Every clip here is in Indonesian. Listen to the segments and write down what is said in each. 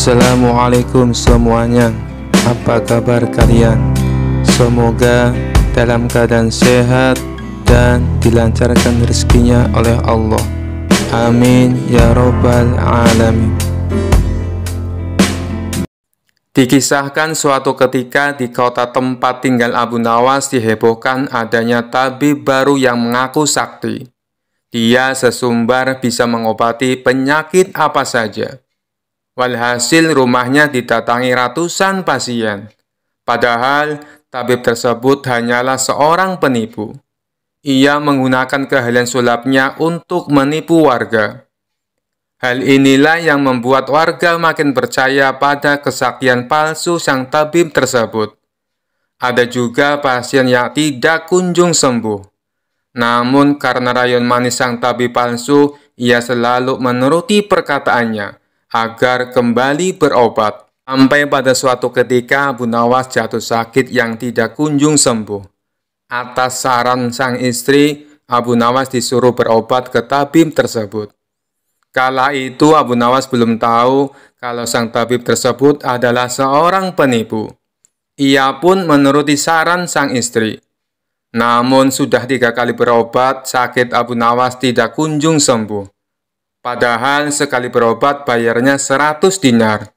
Assalamualaikum semuanya Apa kabar kalian? Semoga dalam keadaan sehat dan dilancarkan rezekinya oleh Allah Amin Ya Rabbal Alamin Dikisahkan suatu ketika di kota tempat tinggal Abu Nawas dihebohkan adanya tabib baru yang mengaku sakti. Dia sesumbar bisa mengobati penyakit apa saja. Walhasil rumahnya didatangi ratusan pasien. Padahal tabib tersebut hanyalah seorang penipu. Ia menggunakan keahlian sulapnya untuk menipu warga. Hal inilah yang membuat warga makin percaya pada kesaktian palsu sang tabib tersebut. Ada juga pasien yang tidak kunjung sembuh. Namun karena rayon manis sang tabib palsu, ia selalu menuruti perkataannya agar kembali berobat. Sampai pada suatu ketika Abu Nawas jatuh sakit yang tidak kunjung sembuh. Atas saran sang istri, Abu Nawas disuruh berobat ke tabib tersebut. Kala itu Abu Nawas belum tahu kalau sang tabib tersebut adalah seorang penipu. Ia pun menuruti saran sang istri. Namun sudah tiga kali berobat, sakit Abu Nawas tidak kunjung sembuh. Padahal sekali berobat bayarnya 100 dinar.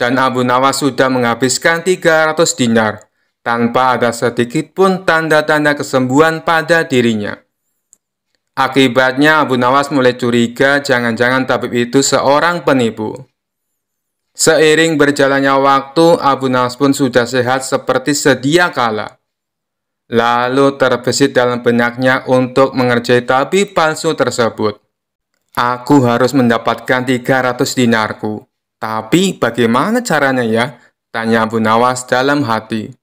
Dan Abu Nawas sudah menghabiskan 300 dinar tanpa ada sedikit pun tanda-tanda kesembuhan pada dirinya. Akibatnya Abu Nawas mulai curiga jangan-jangan tabib itu seorang penipu. Seiring berjalannya waktu, Abu Nawas pun sudah sehat seperti sedia kala. Lalu terbesit dalam benaknya untuk mengerjai tabib palsu tersebut. Aku harus mendapatkan 300 dinarku. Tapi bagaimana caranya ya? Tanya Abu Nawas dalam hati.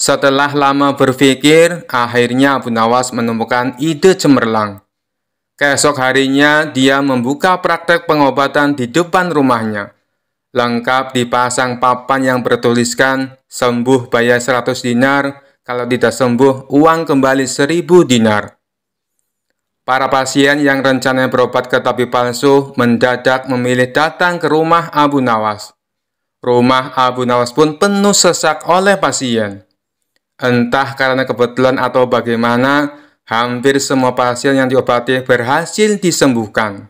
Setelah lama berpikir, akhirnya Abu Nawas menemukan ide cemerlang. Keesok harinya, dia membuka praktek pengobatan di depan rumahnya. Lengkap dipasang papan yang bertuliskan, sembuh bayar 100 dinar, kalau tidak sembuh uang kembali 1000 dinar. Para pasien yang rencananya berobat ke tabib palsu mendadak memilih datang ke rumah Abu Nawas. Rumah Abu Nawas pun penuh sesak oleh pasien. Entah karena kebetulan atau bagaimana, hampir semua pasien yang diobati berhasil disembuhkan.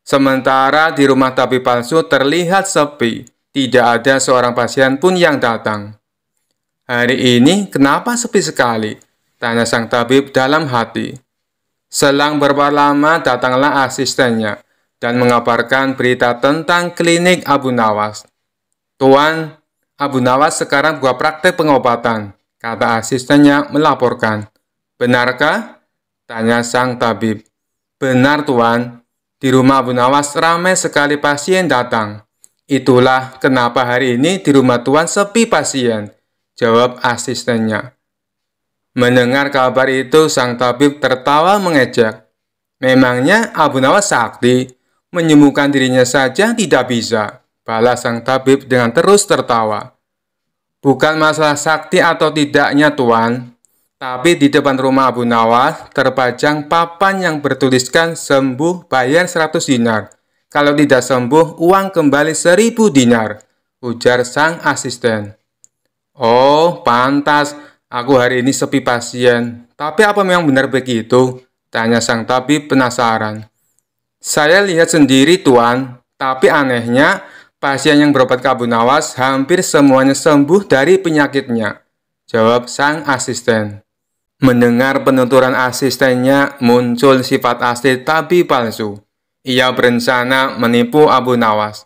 Sementara di rumah tabib palsu terlihat sepi, tidak ada seorang pasien pun yang datang. Hari ini kenapa sepi sekali? Tanya sang tabib dalam hati. Selang berapa lama datanglah asistennya dan mengabarkan berita tentang klinik Abu Nawas. Tuan, Abu Nawas sekarang buka praktek pengobatan, kata asistennya melaporkan. Benarkah? Tanya sang tabib. Benar tuan, di rumah Abu Nawas ramai sekali pasien datang. Itulah kenapa hari ini di rumah tuan sepi pasien, jawab asistennya. Mendengar kabar itu, sang tabib tertawa mengejek. Memangnya Abu Nawas sakti, menyembuhkan dirinya saja tidak bisa, balas sang tabib dengan terus tertawa. Bukan masalah sakti atau tidaknya tuan, tapi di depan rumah Abu Nawas terpajang papan yang bertuliskan sembuh bayar 100 dinar. Kalau tidak sembuh, uang kembali 1000 dinar, ujar sang asisten. Oh, pantas, Aku hari ini sepi pasien. Tapi apa memang benar begitu? Tanya sang tabib penasaran. Saya lihat sendiri tuan, tapi anehnya pasien yang berobat Abu Nawas hampir semuanya sembuh dari penyakitnya. Jawab sang asisten. Mendengar penuturan asistennya muncul sifat asli tapi palsu. Ia berencana menipu Abu Nawas.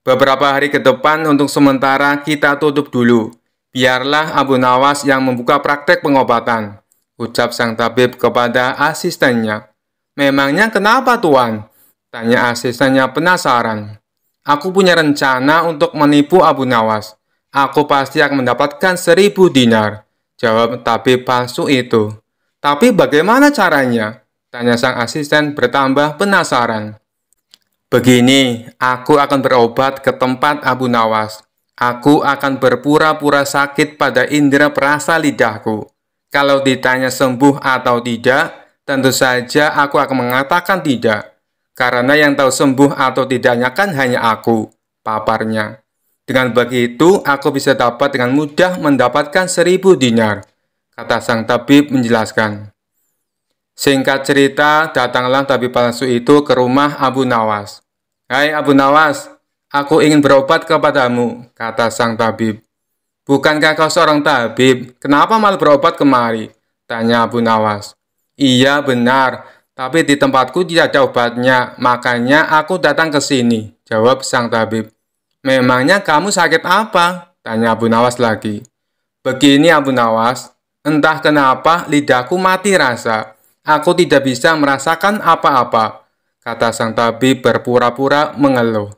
Beberapa hari ke depan untuk sementara kita tutup dulu biarlah Abu Nawas yang membuka praktek pengobatan, ucap sang tabib kepada asistennya. Memangnya kenapa tuan? Tanya asistennya penasaran. Aku punya rencana untuk menipu Abu Nawas. Aku pasti akan mendapatkan seribu dinar. Jawab tabib palsu itu. Tapi bagaimana caranya? Tanya sang asisten bertambah penasaran. Begini, aku akan berobat ke tempat Abu Nawas Aku akan berpura-pura sakit pada indera perasa lidahku. Kalau ditanya sembuh atau tidak, tentu saja aku akan mengatakan tidak. Karena yang tahu sembuh atau tidaknya kan hanya aku, paparnya. Dengan begitu, aku bisa dapat dengan mudah mendapatkan seribu dinar, kata sang tabib menjelaskan. Singkat cerita, datanglah tabib palsu itu ke rumah Abu Nawas. Hai Abu Nawas, Aku ingin berobat kepadamu, kata sang tabib. Bukankah kau seorang tabib? Kenapa malah berobat kemari? Tanya Abu Nawas. Iya benar, tapi di tempatku tidak ada obatnya, makanya aku datang ke sini, jawab sang tabib. Memangnya kamu sakit apa? Tanya Abu Nawas lagi. Begini Abu Nawas, entah kenapa lidahku mati rasa. Aku tidak bisa merasakan apa-apa, kata sang tabib berpura-pura mengeluh.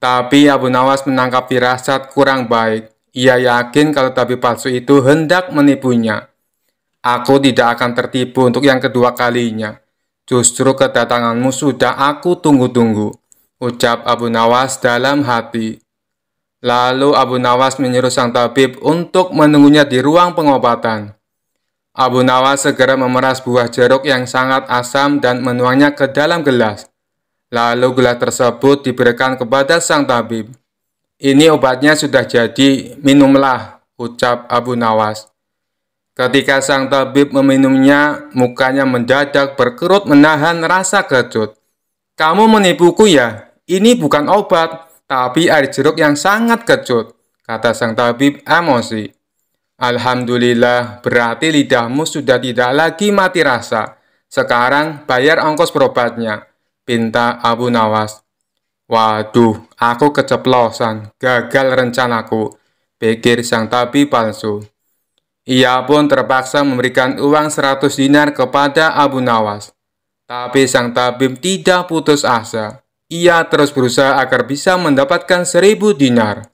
Tapi Abu Nawas menangkap firasat kurang baik. Ia yakin kalau tabib palsu itu hendak menipunya. Aku tidak akan tertipu untuk yang kedua kalinya. Justru kedatanganmu sudah aku tunggu-tunggu, ucap Abu Nawas dalam hati. Lalu Abu Nawas menyuruh sang tabib untuk menunggunya di ruang pengobatan. Abu Nawas segera memeras buah jeruk yang sangat asam dan menuangnya ke dalam gelas. Lalu gelas tersebut diberikan kepada sang tabib. Ini obatnya sudah jadi, minumlah, ucap Abu Nawas. Ketika sang tabib meminumnya, mukanya mendadak berkerut menahan rasa kecut. Kamu menipuku ya, ini bukan obat, tapi air jeruk yang sangat kecut, kata sang tabib emosi. Alhamdulillah, berarti lidahmu sudah tidak lagi mati rasa. Sekarang bayar ongkos berobatnya, pinta Abu Nawas. Waduh, aku keceplosan, gagal rencanaku, pikir sang tabi palsu. Ia pun terpaksa memberikan uang 100 dinar kepada Abu Nawas. Tapi sang tabib tidak putus asa. Ia terus berusaha agar bisa mendapatkan 1000 dinar.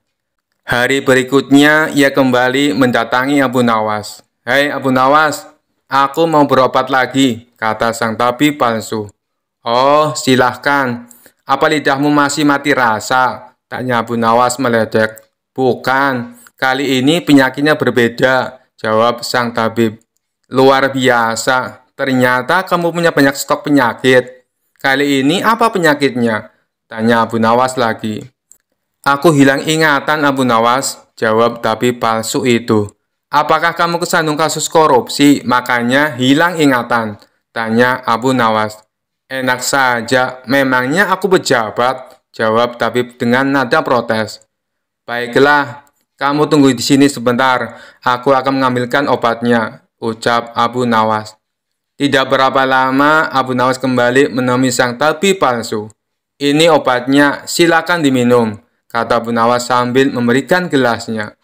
Hari berikutnya, ia kembali mendatangi Abu Nawas. Hei Abu Nawas, aku mau berobat lagi, kata sang tabib palsu. Oh, silahkan. Apa lidahmu masih mati rasa? Tanya Abu Nawas meledek. Bukan, kali ini penyakitnya berbeda, jawab sang tabib. Luar biasa, ternyata kamu punya banyak stok penyakit. Kali ini apa penyakitnya? Tanya Abu Nawas lagi. Aku hilang ingatan Abu Nawas, jawab tabib palsu itu. Apakah kamu kesandung kasus korupsi, makanya hilang ingatan? Tanya Abu Nawas. Enak saja, memangnya aku pejabat? Jawab tabib dengan nada protes. Baiklah, kamu tunggu di sini sebentar. Aku akan mengambilkan obatnya, ucap Abu Nawas. Tidak berapa lama, Abu Nawas kembali menemui sang tabib palsu. Ini obatnya, silakan diminum, kata Abu Nawas sambil memberikan gelasnya.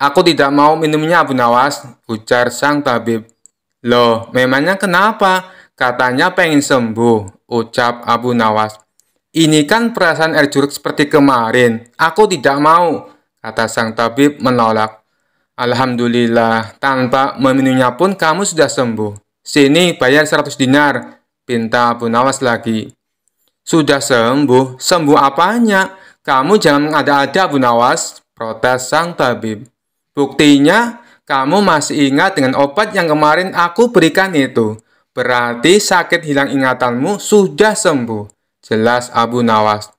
Aku tidak mau minumnya Abu Nawas, ujar sang tabib. Loh, memangnya kenapa? Katanya pengen sembuh, ucap Abu Nawas. Ini kan perasaan air Erjuruk seperti kemarin. Aku tidak mau, kata sang tabib menolak. Alhamdulillah, tanpa meminumnya pun kamu sudah sembuh. Sini bayar 100 dinar, pinta Abu Nawas lagi. Sudah sembuh, sembuh apanya? Kamu jangan ada ada Abu Nawas, protes sang tabib. Buktinya, kamu masih ingat dengan obat yang kemarin aku berikan itu. Berarti sakit hilang ingatanmu sudah sembuh, jelas Abu Nawas.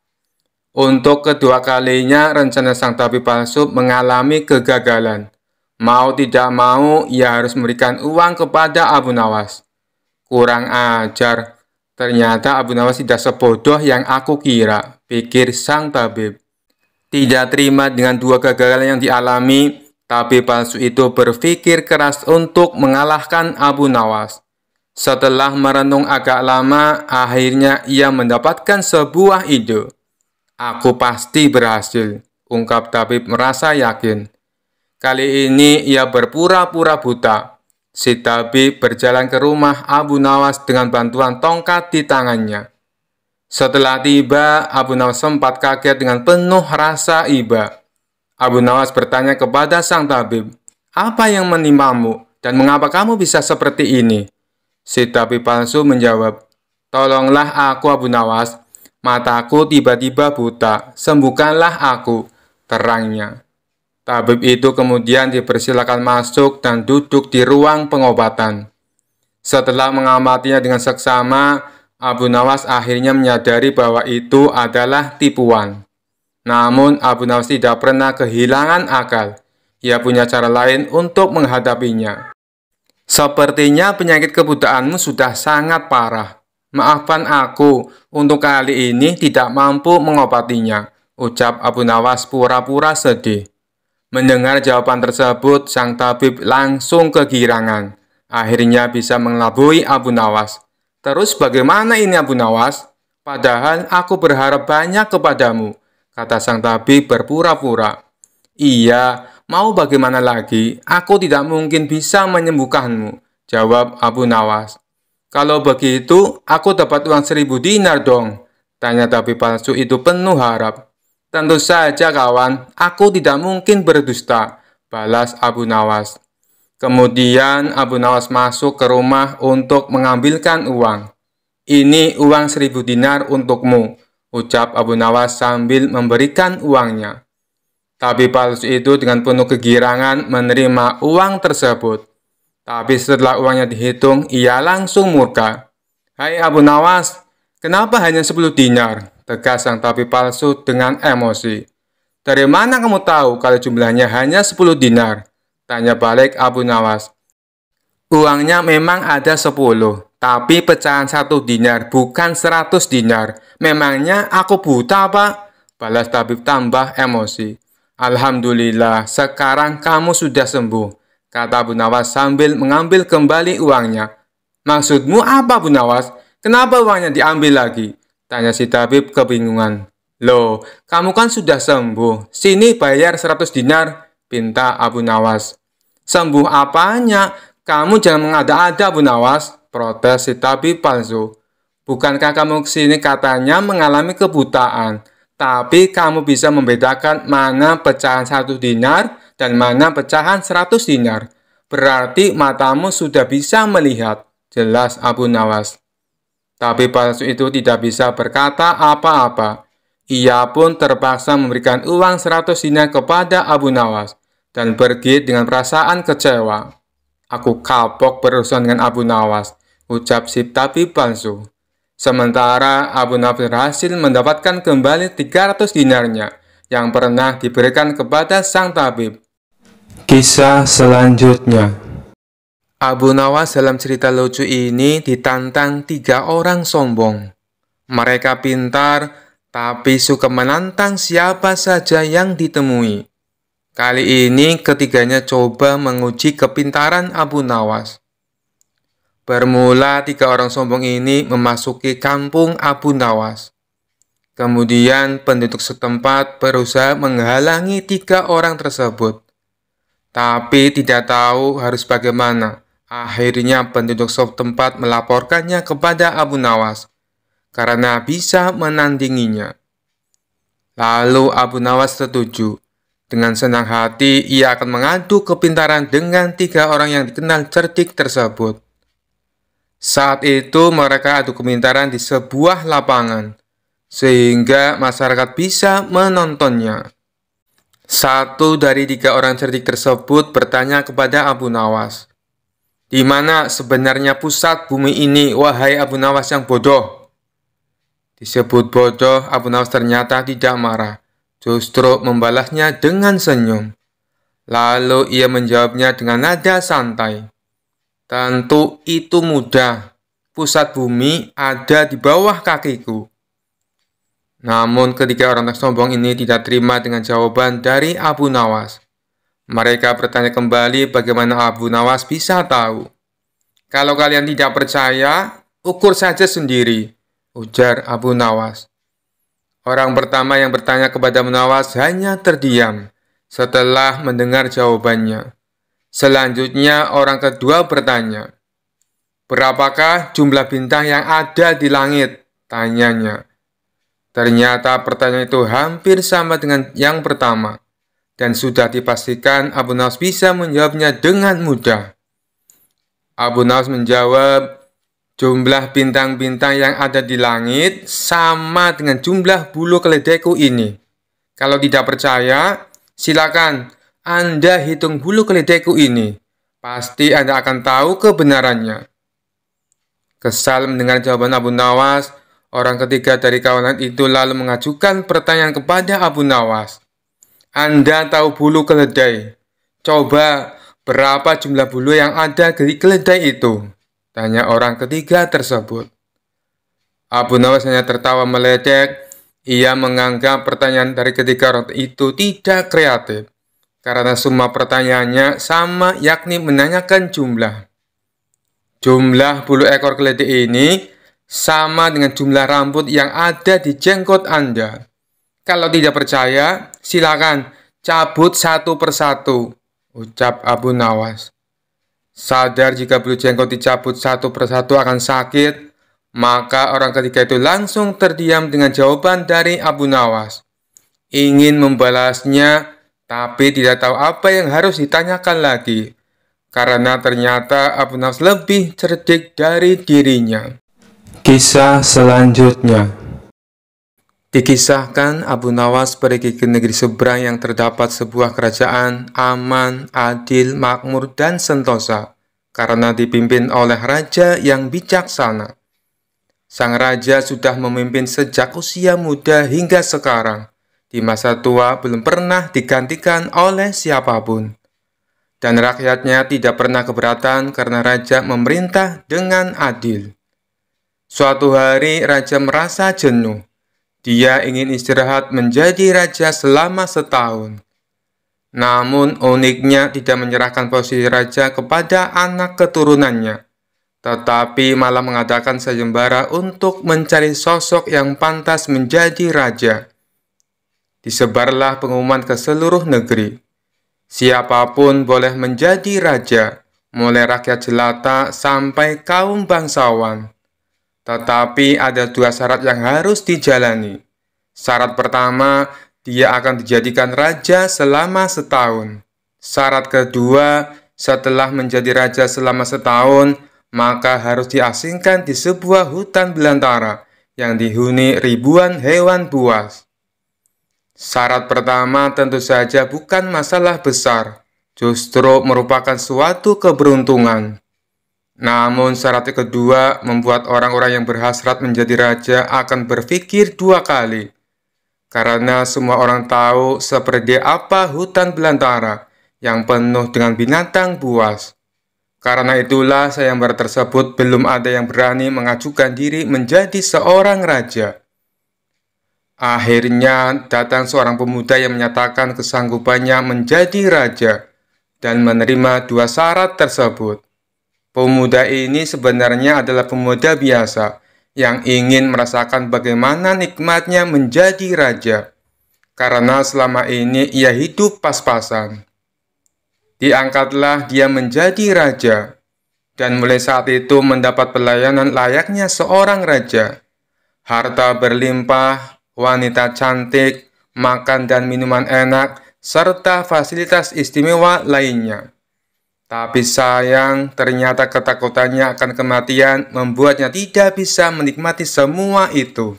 Untuk kedua kalinya rencana sang tabib palsu mengalami kegagalan. Mau tidak mau, ia harus memberikan uang kepada Abu Nawas. Kurang ajar, ternyata Abu Nawas tidak sebodoh yang aku kira, pikir sang tabib. Tidak terima dengan dua kegagalan yang dialami, tabib palsu itu berpikir keras untuk mengalahkan Abu Nawas. Setelah merenung agak lama, akhirnya ia mendapatkan sebuah ide. Aku pasti berhasil, ungkap tabib merasa yakin. Kali ini ia berpura-pura buta. Si tabib berjalan ke rumah Abu Nawas dengan bantuan tongkat di tangannya. Setelah tiba, Abu Nawas sempat kaget dengan penuh rasa iba. Abu Nawas bertanya kepada sang tabib, "Apa yang menimpamu dan mengapa kamu bisa seperti ini?" Si tabib palsu menjawab, Tolonglah aku Abu Nawas, mataku tiba-tiba buta, sembuhkanlah aku, terangnya. Tabib itu kemudian dipersilakan masuk dan duduk di ruang pengobatan. Setelah mengamatinya dengan seksama, Abu Nawas akhirnya menyadari bahwa itu adalah tipuan. Namun Abu Nawas tidak pernah kehilangan akal. Ia punya cara lain untuk menghadapinya. Sepertinya penyakit kebutaanmu sudah sangat parah. Maafkan aku, untuk kali ini tidak mampu mengobatinya, ucap Abu Nawas pura-pura sedih. Mendengar jawaban tersebut, sang tabib langsung kegirangan. Akhirnya bisa mengelabui Abu Nawas. Terus bagaimana ini Abu Nawas? Padahal aku berharap banyak kepadamu, kata sang tabib berpura-pura. Iya, Mau bagaimana lagi, aku tidak mungkin bisa menyembuhkanmu, jawab Abu Nawas. Kalau begitu, aku dapat uang seribu dinar dong, tanya tapi palsu itu penuh harap. Tentu saja kawan, aku tidak mungkin berdusta, balas Abu Nawas. Kemudian Abu Nawas masuk ke rumah untuk mengambilkan uang. Ini uang seribu dinar untukmu, ucap Abu Nawas sambil memberikan uangnya. Tapi palsu itu dengan penuh kegirangan menerima uang tersebut. Tapi setelah uangnya dihitung, ia langsung murka. Hai Abu Nawas, kenapa hanya 10 dinar? Tegas sang tapi palsu dengan emosi. Dari mana kamu tahu kalau jumlahnya hanya 10 dinar? Tanya balik Abu Nawas. Uangnya memang ada 10, tapi pecahan satu dinar bukan 100 dinar. Memangnya aku buta, Pak? Balas Tapi tambah emosi. Alhamdulillah, sekarang kamu sudah sembuh, kata Bu Nawas sambil mengambil kembali uangnya. Maksudmu apa Bu Nawas? Kenapa uangnya diambil lagi? Tanya si tabib kebingungan. Loh, kamu kan sudah sembuh. Sini bayar 100 dinar, pinta Abu Nawas. Sembuh apanya? Kamu jangan mengada-ada, Bu Nawas, protes si tabib palsu. Bukankah kamu kesini katanya mengalami kebutaan? tapi kamu bisa membedakan mana pecahan satu dinar dan mana pecahan 100 dinar. Berarti matamu sudah bisa melihat, jelas Abu Nawas. Tapi palsu itu tidak bisa berkata apa-apa. Ia pun terpaksa memberikan uang 100 dinar kepada Abu Nawas dan pergi dengan perasaan kecewa. Aku kapok berurusan dengan Abu Nawas, ucap si tapi palsu. Sementara Abu Nafir berhasil mendapatkan kembali 300 dinarnya yang pernah diberikan kepada sang tabib. Kisah selanjutnya Abu Nawas dalam cerita lucu ini ditantang tiga orang sombong. Mereka pintar, tapi suka menantang siapa saja yang ditemui. Kali ini ketiganya coba menguji kepintaran Abu Nawas. Bermula tiga orang sombong ini memasuki kampung Abu Nawas. Kemudian penduduk setempat berusaha menghalangi tiga orang tersebut. Tapi tidak tahu harus bagaimana. Akhirnya penduduk setempat melaporkannya kepada Abu Nawas karena bisa menandinginya. Lalu Abu Nawas setuju. Dengan senang hati, ia akan mengadu kepintaran dengan tiga orang yang dikenal cerdik tersebut. Saat itu mereka adu kemintaran di sebuah lapangan, sehingga masyarakat bisa menontonnya. Satu dari tiga orang cerdik tersebut bertanya kepada Abu Nawas, di mana sebenarnya pusat bumi ini, wahai Abu Nawas yang bodoh? Disebut bodoh, Abu Nawas ternyata tidak marah, justru membalasnya dengan senyum. Lalu ia menjawabnya dengan nada santai. Tentu itu mudah. Pusat bumi ada di bawah kakiku. Namun ketika orang sombong ini tidak terima dengan jawaban dari Abu Nawas, mereka bertanya kembali bagaimana Abu Nawas bisa tahu. Kalau kalian tidak percaya, ukur saja sendiri, ujar Abu Nawas. Orang pertama yang bertanya kepada Nawas hanya terdiam setelah mendengar jawabannya. Selanjutnya orang kedua bertanya, Berapakah jumlah bintang yang ada di langit? Tanyanya. Ternyata pertanyaan itu hampir sama dengan yang pertama, dan sudah dipastikan Abu Nawas bisa menjawabnya dengan mudah. Abu Nawas menjawab, jumlah bintang-bintang yang ada di langit sama dengan jumlah bulu keledeku ini. Kalau tidak percaya, silakan anda hitung bulu keledaiku ini, pasti Anda akan tahu kebenarannya. Kesal mendengar jawaban Abu Nawas, orang ketiga dari kawanan itu lalu mengajukan pertanyaan kepada Abu Nawas. Anda tahu bulu keledai? Coba berapa jumlah bulu yang ada di keledai itu? Tanya orang ketiga tersebut. Abu Nawas hanya tertawa meledek. Ia menganggap pertanyaan dari ketiga orang itu tidak kreatif karena semua pertanyaannya sama yakni menanyakan jumlah. Jumlah bulu ekor keledai ini sama dengan jumlah rambut yang ada di jenggot Anda. Kalau tidak percaya, silakan cabut satu persatu, ucap Abu Nawas. Sadar jika bulu jenggot dicabut satu persatu akan sakit, maka orang ketiga itu langsung terdiam dengan jawaban dari Abu Nawas. Ingin membalasnya, tapi tidak tahu apa yang harus ditanyakan lagi, karena ternyata Abu Nas lebih cerdik dari dirinya. Kisah selanjutnya Dikisahkan Abu Nawas pergi ke negeri seberang yang terdapat sebuah kerajaan aman, adil, makmur, dan sentosa karena dipimpin oleh raja yang bijaksana. Sang raja sudah memimpin sejak usia muda hingga sekarang di masa tua belum pernah digantikan oleh siapapun. Dan rakyatnya tidak pernah keberatan karena raja memerintah dengan adil. Suatu hari raja merasa jenuh. Dia ingin istirahat menjadi raja selama setahun. Namun uniknya tidak menyerahkan posisi raja kepada anak keturunannya, tetapi malah mengadakan sayembara untuk mencari sosok yang pantas menjadi raja disebarlah pengumuman ke seluruh negeri. Siapapun boleh menjadi raja, mulai rakyat jelata sampai kaum bangsawan. Tetapi ada dua syarat yang harus dijalani. Syarat pertama, dia akan dijadikan raja selama setahun. Syarat kedua, setelah menjadi raja selama setahun, maka harus diasingkan di sebuah hutan belantara yang dihuni ribuan hewan buas. Syarat pertama tentu saja bukan masalah besar, justru merupakan suatu keberuntungan. Namun syarat kedua membuat orang-orang yang berhasrat menjadi raja akan berpikir dua kali. Karena semua orang tahu seperti apa hutan belantara yang penuh dengan binatang buas. Karena itulah sayang tersebut belum ada yang berani mengajukan diri menjadi seorang raja. Akhirnya datang seorang pemuda yang menyatakan kesanggupannya menjadi raja dan menerima dua syarat tersebut. Pemuda ini sebenarnya adalah pemuda biasa yang ingin merasakan bagaimana nikmatnya menjadi raja, karena selama ini ia hidup pas-pasan. Diangkatlah dia menjadi raja, dan mulai saat itu mendapat pelayanan layaknya seorang raja. Harta berlimpah, wanita cantik, makan dan minuman enak, serta fasilitas istimewa lainnya. Tapi sayang, ternyata ketakutannya akan kematian membuatnya tidak bisa menikmati semua itu.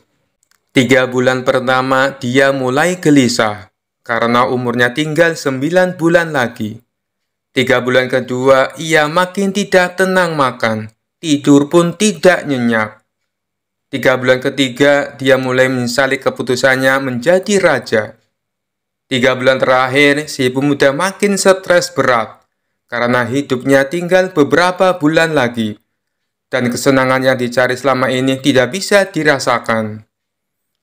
Tiga bulan pertama, dia mulai gelisah karena umurnya tinggal sembilan bulan lagi. Tiga bulan kedua, ia makin tidak tenang makan, tidur pun tidak nyenyak. Tiga bulan ketiga, dia mulai menyesali keputusannya menjadi raja. Tiga bulan terakhir, si pemuda makin stres berat karena hidupnya tinggal beberapa bulan lagi dan kesenangan yang dicari selama ini tidak bisa dirasakan.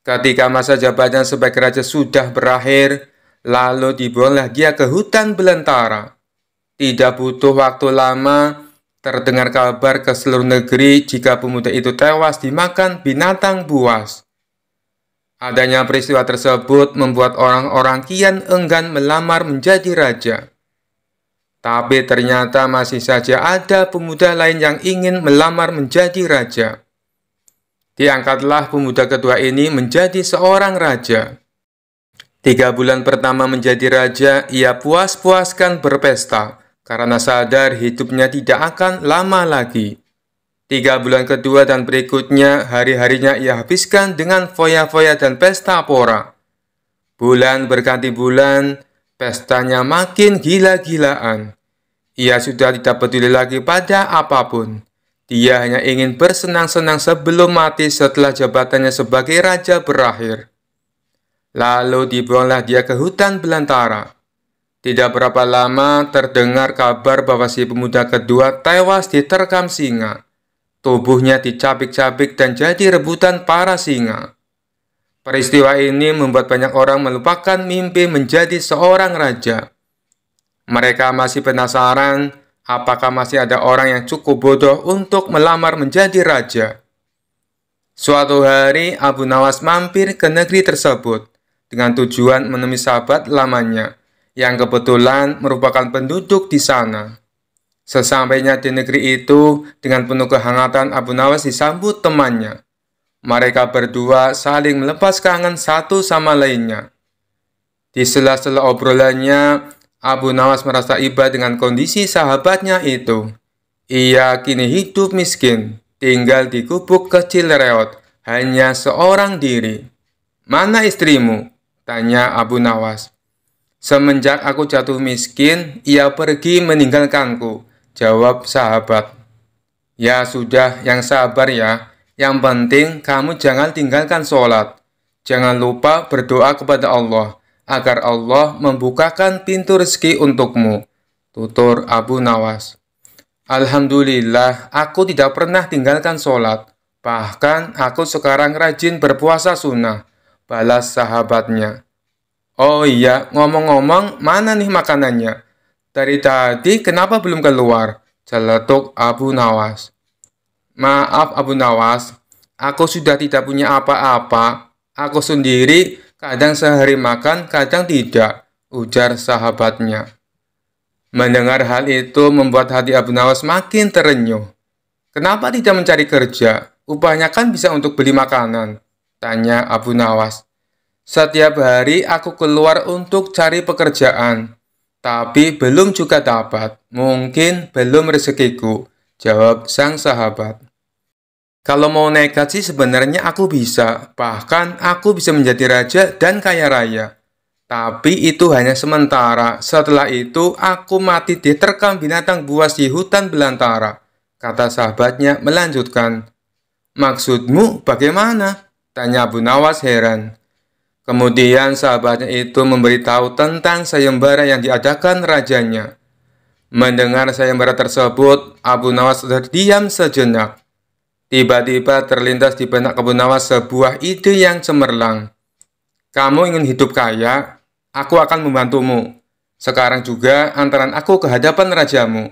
Ketika masa jabatannya sebagai raja sudah berakhir, lalu dibuanglah dia ke hutan belantara. Tidak butuh waktu lama, Terdengar kabar ke seluruh negeri jika pemuda itu tewas dimakan binatang buas. Adanya peristiwa tersebut membuat orang-orang kian enggan melamar menjadi raja. Tapi ternyata masih saja ada pemuda lain yang ingin melamar menjadi raja. Diangkatlah pemuda kedua ini menjadi seorang raja. Tiga bulan pertama menjadi raja, ia puas-puaskan berpesta karena sadar hidupnya tidak akan lama lagi. Tiga bulan kedua dan berikutnya, hari-harinya ia habiskan dengan foya-foya dan pesta pora. Bulan berganti bulan, pestanya makin gila-gilaan. Ia sudah tidak peduli lagi pada apapun. Dia hanya ingin bersenang-senang sebelum mati setelah jabatannya sebagai raja berakhir. Lalu dibuanglah dia ke hutan belantara. Tidak berapa lama terdengar kabar bahwa si pemuda kedua tewas diterkam singa. Tubuhnya dicabik-cabik dan jadi rebutan para singa. Peristiwa ini membuat banyak orang melupakan mimpi menjadi seorang raja. Mereka masih penasaran apakah masih ada orang yang cukup bodoh untuk melamar menjadi raja. Suatu hari Abu Nawas mampir ke negeri tersebut dengan tujuan menemui sahabat lamanya – yang kebetulan merupakan penduduk di sana. Sesampainya di negeri itu, dengan penuh kehangatan Abu Nawas disambut temannya. Mereka berdua saling melepas kangen satu sama lainnya. Di sela-sela obrolannya, Abu Nawas merasa iba dengan kondisi sahabatnya itu. Ia kini hidup miskin, tinggal di kubuk kecil reot, hanya seorang diri. Mana istrimu? Tanya Abu Nawas. Semenjak aku jatuh miskin, ia pergi meninggalkanku, jawab sahabat. Ya sudah, yang sabar ya. Yang penting kamu jangan tinggalkan sholat. Jangan lupa berdoa kepada Allah, agar Allah membukakan pintu rezeki untukmu. Tutur Abu Nawas. Alhamdulillah, aku tidak pernah tinggalkan sholat. Bahkan aku sekarang rajin berpuasa sunnah, balas sahabatnya. Oh iya, ngomong-ngomong, mana nih makanannya? Dari tadi kenapa belum keluar? Celetuk Abu Nawas. Maaf Abu Nawas, aku sudah tidak punya apa-apa. Aku sendiri kadang sehari makan, kadang tidak, ujar sahabatnya. Mendengar hal itu membuat hati Abu Nawas makin terenyuh. Kenapa tidak mencari kerja? Upahnya kan bisa untuk beli makanan, tanya Abu Nawas. Setiap hari aku keluar untuk cari pekerjaan, tapi belum juga dapat. Mungkin belum rezekiku, jawab sang sahabat. Kalau mau nekat sih sebenarnya aku bisa, bahkan aku bisa menjadi raja dan kaya raya. Tapi itu hanya sementara, setelah itu aku mati diterkam binatang buas di hutan belantara. Kata sahabatnya melanjutkan, Maksudmu bagaimana? Tanya Bu Nawas heran. Kemudian sahabatnya itu memberitahu tentang sayembara yang diadakan rajanya. Mendengar sayembara tersebut, Abu Nawas terdiam sejenak. Tiba-tiba terlintas di benak Abu Nawas sebuah ide yang cemerlang. Kamu ingin hidup kaya? Aku akan membantumu. Sekarang juga antaran aku ke hadapan rajamu.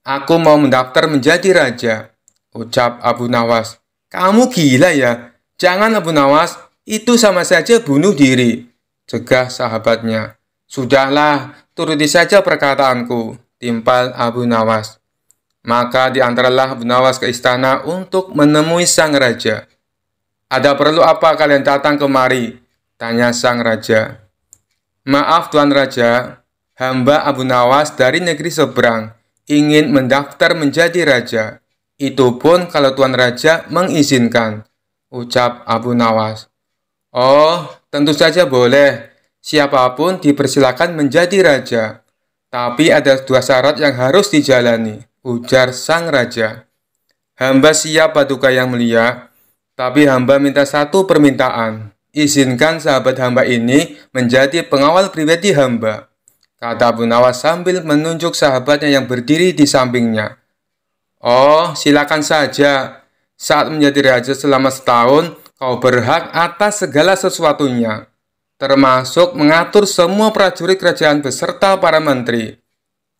Aku mau mendaftar menjadi raja, ucap Abu Nawas. Kamu gila ya? Jangan Abu Nawas, itu sama saja bunuh diri. Cegah sahabatnya. Sudahlah, turuti saja perkataanku, timpal Abu Nawas. Maka diantarlah Abu Nawas ke istana untuk menemui sang raja. Ada perlu apa kalian datang kemari? Tanya sang raja. Maaf Tuan Raja, hamba Abu Nawas dari negeri seberang ingin mendaftar menjadi raja. Itu pun kalau Tuan Raja mengizinkan, ucap Abu Nawas. Oh, tentu saja boleh. Siapapun dipersilakan menjadi raja. Tapi ada dua syarat yang harus dijalani, ujar sang raja. Hamba siap paduka yang mulia, tapi hamba minta satu permintaan. Izinkan sahabat hamba ini menjadi pengawal pribadi hamba, kata Bunawas Nawas sambil menunjuk sahabatnya yang berdiri di sampingnya. Oh, silakan saja. Saat menjadi raja selama setahun, Kau berhak atas segala sesuatunya, termasuk mengatur semua prajurit kerajaan beserta para menteri.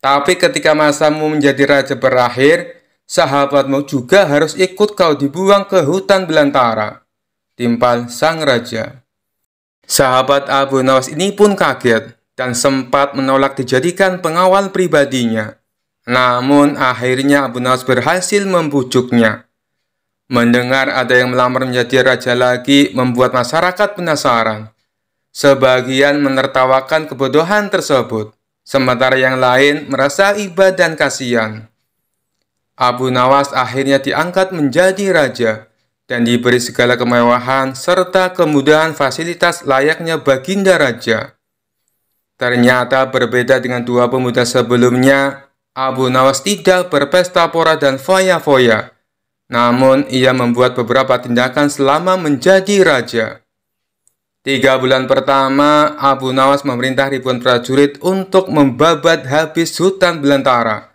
Tapi ketika masamu menjadi raja berakhir, sahabatmu juga harus ikut kau dibuang ke hutan belantara. Timpal sang raja. Sahabat Abu Nawas ini pun kaget dan sempat menolak dijadikan pengawal pribadinya. Namun akhirnya Abu Nawas berhasil membujuknya. Mendengar ada yang melamar menjadi raja lagi membuat masyarakat penasaran. Sebagian menertawakan kebodohan tersebut, sementara yang lain merasa iba dan kasihan. Abu Nawas akhirnya diangkat menjadi raja dan diberi segala kemewahan serta kemudahan fasilitas layaknya baginda raja. Ternyata berbeda dengan dua pemuda sebelumnya, Abu Nawas tidak berpesta pora dan foya-foya. Namun, ia membuat beberapa tindakan selama menjadi raja. Tiga bulan pertama, Abu Nawas memerintah ribuan prajurit untuk membabat habis hutan belantara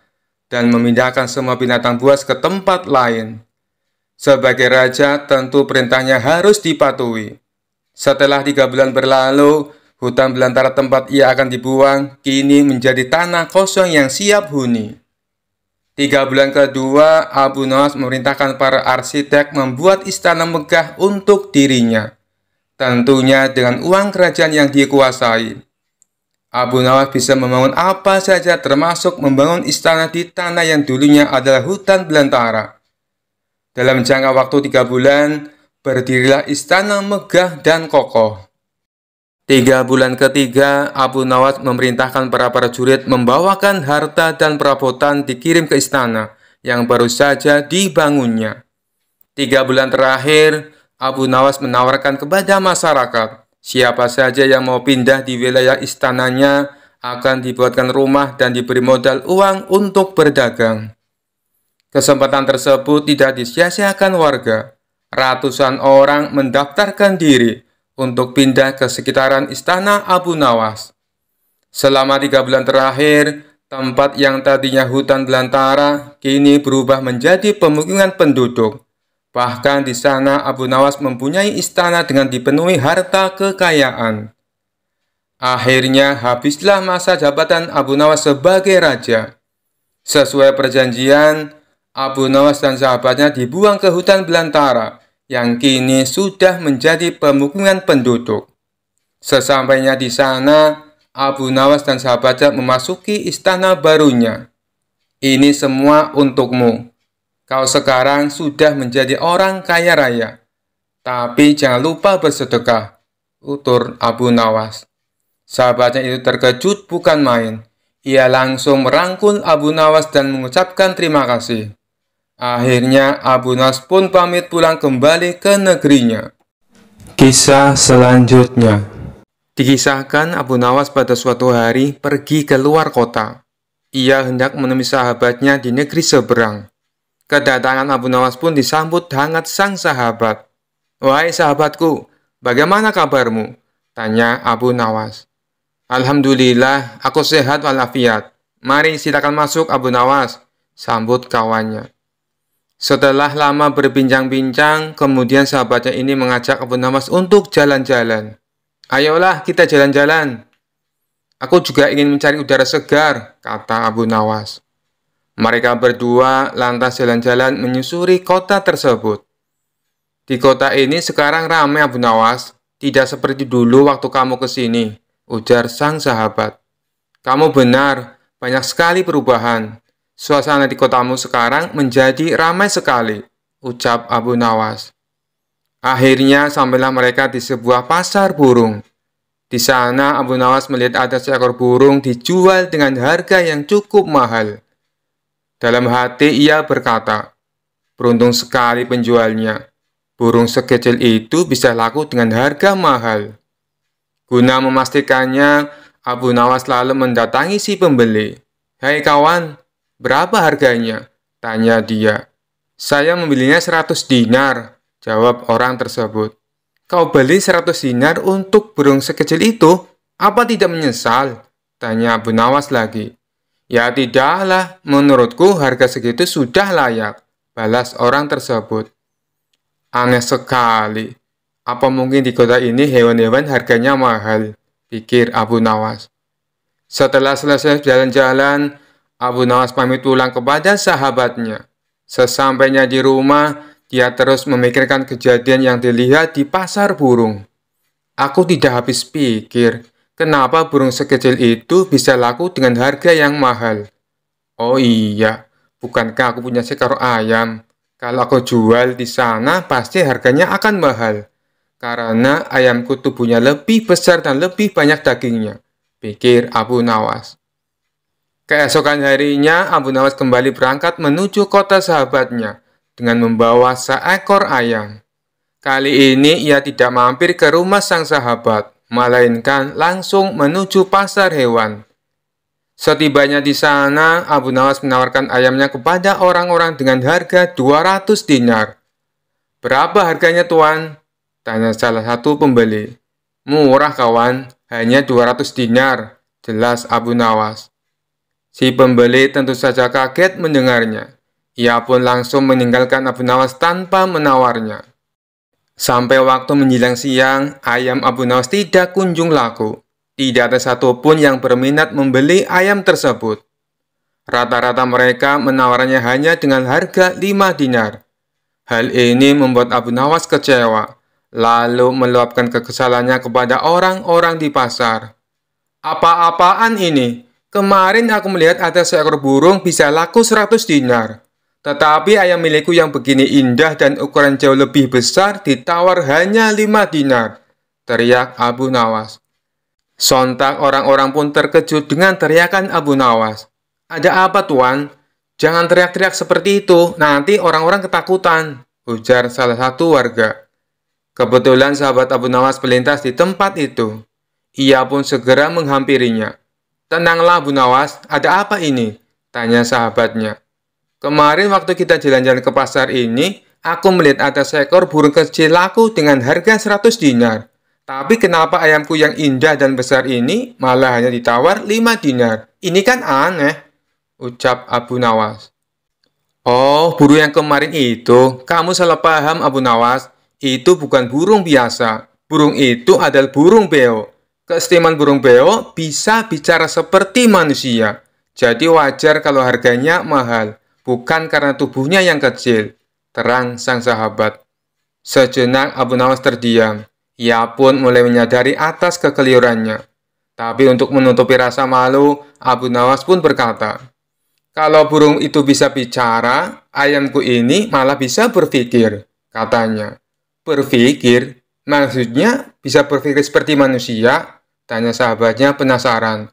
dan memindahkan semua binatang buas ke tempat lain. Sebagai raja, tentu perintahnya harus dipatuhi. Setelah tiga bulan berlalu, hutan belantara tempat ia akan dibuang kini menjadi tanah kosong yang siap huni. Tiga bulan kedua, Abu Nawas memerintahkan para arsitek membuat istana megah untuk dirinya, tentunya dengan uang kerajaan yang dikuasai. Abu Nawas bisa membangun apa saja termasuk membangun istana di tanah yang dulunya adalah hutan belantara. Dalam jangka waktu tiga bulan, berdirilah istana megah dan kokoh. Tiga bulan ketiga, Abu Nawas memerintahkan para prajurit membawakan harta dan perabotan dikirim ke istana yang baru saja dibangunnya. Tiga bulan terakhir, Abu Nawas menawarkan kepada masyarakat, siapa saja yang mau pindah di wilayah istananya akan dibuatkan rumah dan diberi modal uang untuk berdagang. Kesempatan tersebut tidak disia-siakan warga. Ratusan orang mendaftarkan diri untuk pindah ke sekitaran istana Abu Nawas. Selama tiga bulan terakhir, tempat yang tadinya hutan belantara kini berubah menjadi pemukiman penduduk. Bahkan di sana Abu Nawas mempunyai istana dengan dipenuhi harta kekayaan. Akhirnya habislah masa jabatan Abu Nawas sebagai raja. Sesuai perjanjian, Abu Nawas dan sahabatnya dibuang ke hutan belantara yang kini sudah menjadi pemukiman penduduk. Sesampainya di sana, Abu Nawas dan sahabatnya memasuki istana barunya. Ini semua untukmu. Kau sekarang sudah menjadi orang kaya raya. Tapi jangan lupa bersedekah, utur Abu Nawas. Sahabatnya itu terkejut bukan main. Ia langsung merangkul Abu Nawas dan mengucapkan terima kasih. Akhirnya Abu Nas pun pamit pulang kembali ke negerinya. Kisah selanjutnya Dikisahkan Abu Nawas pada suatu hari pergi ke luar kota. Ia hendak menemui sahabatnya di negeri seberang. Kedatangan Abu Nawas pun disambut hangat sang sahabat. Wahai sahabatku, bagaimana kabarmu? Tanya Abu Nawas. Alhamdulillah, aku sehat walafiat. Mari silakan masuk Abu Nawas, sambut kawannya. Setelah lama berbincang-bincang, kemudian sahabatnya ini mengajak Abu Nawas untuk jalan-jalan. Ayolah kita jalan-jalan. Aku juga ingin mencari udara segar, kata Abu Nawas. Mereka berdua lantas jalan-jalan menyusuri kota tersebut. Di kota ini sekarang ramai Abu Nawas, tidak seperti dulu waktu kamu ke sini, ujar sang sahabat. Kamu benar, banyak sekali perubahan. Suasana di kotamu sekarang menjadi ramai sekali, ucap Abu Nawas. Akhirnya sampailah mereka di sebuah pasar burung. Di sana Abu Nawas melihat ada seekor burung dijual dengan harga yang cukup mahal. Dalam hati ia berkata, Beruntung sekali penjualnya. Burung sekecil itu bisa laku dengan harga mahal. Guna memastikannya, Abu Nawas lalu mendatangi si pembeli. Hai hey kawan, Berapa harganya? Tanya dia. Saya membelinya 100 dinar, jawab orang tersebut. Kau beli 100 dinar untuk burung sekecil itu? Apa tidak menyesal? Tanya Abu Nawas lagi. Ya tidaklah, menurutku harga segitu sudah layak, balas orang tersebut. Aneh sekali. Apa mungkin di kota ini hewan-hewan harganya mahal? Pikir Abu Nawas. Setelah selesai jalan-jalan, Abu Nawas pamit pulang kepada sahabatnya. Sesampainya di rumah, dia terus memikirkan kejadian yang dilihat di pasar burung. Aku tidak habis pikir, kenapa burung sekecil itu bisa laku dengan harga yang mahal. Oh iya, bukankah aku punya sekar ayam? Kalau aku jual di sana, pasti harganya akan mahal. Karena ayamku tubuhnya lebih besar dan lebih banyak dagingnya, pikir Abu Nawas. Keesokan harinya, Abu Nawas kembali berangkat menuju kota sahabatnya dengan membawa seekor ayam. Kali ini ia tidak mampir ke rumah sang sahabat, melainkan langsung menuju pasar hewan. Setibanya di sana, Abu Nawas menawarkan ayamnya kepada orang-orang dengan harga 200 dinar. Berapa harganya tuan? Tanya salah satu pembeli. Murah kawan, hanya 200 dinar, jelas Abu Nawas. Si pembeli tentu saja kaget mendengarnya. Ia pun langsung meninggalkan Abu Nawas tanpa menawarnya. Sampai waktu menjelang siang, ayam Abu Nawas tidak kunjung laku. Tidak ada satupun yang berminat membeli ayam tersebut. Rata-rata mereka menawarnya hanya dengan harga 5 dinar. Hal ini membuat Abu Nawas kecewa, lalu meluapkan kekesalannya kepada orang-orang di pasar. Apa-apaan ini? Kemarin aku melihat ada seekor burung bisa laku 100 dinar. Tetapi ayam milikku yang begini indah dan ukuran jauh lebih besar ditawar hanya 5 dinar. Teriak Abu Nawas. Sontak orang-orang pun terkejut dengan teriakan Abu Nawas. Ada apa tuan? Jangan teriak-teriak seperti itu, nanti orang-orang ketakutan, ujar salah satu warga. Kebetulan sahabat Abu Nawas melintas di tempat itu. Ia pun segera menghampirinya. Tenanglah Bu Nawas, ada apa ini? Tanya sahabatnya. Kemarin waktu kita jalan-jalan ke pasar ini, aku melihat ada seekor burung kecil laku dengan harga 100 dinar. Tapi kenapa ayamku yang indah dan besar ini malah hanya ditawar 5 dinar? Ini kan aneh, ucap Abu Nawas. Oh, burung yang kemarin itu, kamu salah paham Abu Nawas. Itu bukan burung biasa. Burung itu adalah burung beo. Keistimewaan burung beo bisa bicara seperti manusia. Jadi wajar kalau harganya mahal, bukan karena tubuhnya yang kecil. Terang sang sahabat. Sejenak Abu Nawas terdiam. Ia pun mulai menyadari atas kekeliruannya. Tapi untuk menutupi rasa malu, Abu Nawas pun berkata, Kalau burung itu bisa bicara, ayamku ini malah bisa berpikir, katanya. Berpikir? Maksudnya bisa berpikir seperti manusia Tanya sahabatnya penasaran.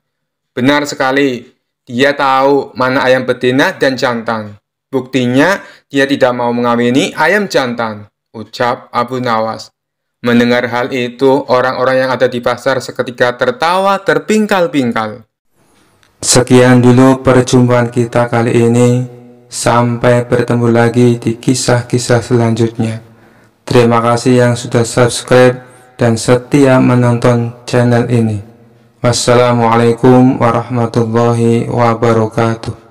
Benar sekali, dia tahu mana ayam betina dan jantan. Buktinya, dia tidak mau mengawini ayam jantan, ucap Abu Nawas. Mendengar hal itu, orang-orang yang ada di pasar seketika tertawa terpingkal-pingkal. Sekian dulu perjumpaan kita kali ini. Sampai bertemu lagi di kisah-kisah selanjutnya. Terima kasih yang sudah subscribe dan setia menonton channel ini. Wassalamualaikum warahmatullahi wabarakatuh.